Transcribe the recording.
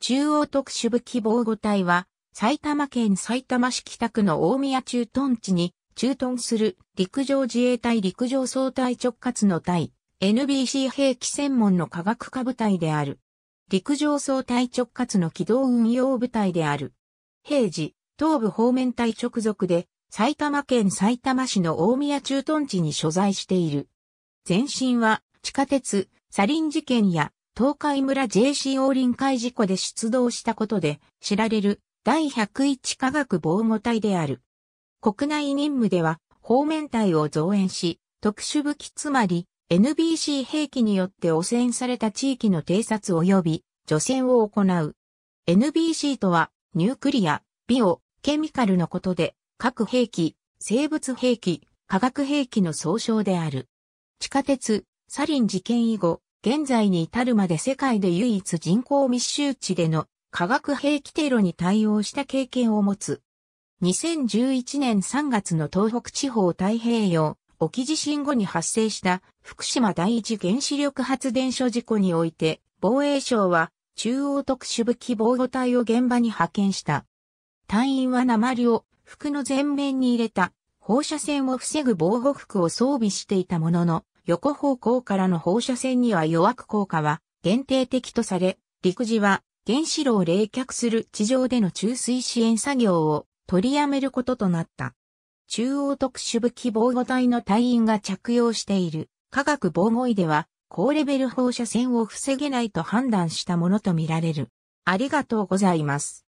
中央特殊部記防護隊は、埼玉県埼玉市北区の大宮駐屯地に駐屯する陸上自衛隊陸上総隊直轄の隊、NBC 兵器専門の科学科部隊である。陸上総隊直轄の機動運用部隊である。平時、東部方面隊直属で、埼玉県埼玉市の大宮駐屯地に所在している。前身は、地下鉄、サリン事件や東海村 JCO 臨海事故で出動したことで知られる第101科学防護隊である。国内任務では方面隊を増援し、特殊武器つまり NBC 兵器によって汚染された地域の偵察及び除染を行う。NBC とはニュークリア、ビオ、ケミカルのことで、核兵器、生物兵器、化学兵器の総称である。地下鉄、サリン事件以後、現在に至るまで世界で唯一人口密集地での化学兵器テロに対応した経験を持つ。2011年3月の東北地方太平洋沖地震後に発生した福島第一原子力発電所事故において防衛省は中央特殊武器防護隊を現場に派遣した。隊員は鉛を服の前面に入れた放射線を防ぐ防護服を装備していたものの横方向からの放射線には弱く効果は限定的とされ、陸自は原子炉を冷却する地上での注水支援作業を取りやめることとなった。中央特殊武器防護隊の隊員が着用している化学防護衣では高レベル放射線を防げないと判断したものとみられる。ありがとうございます。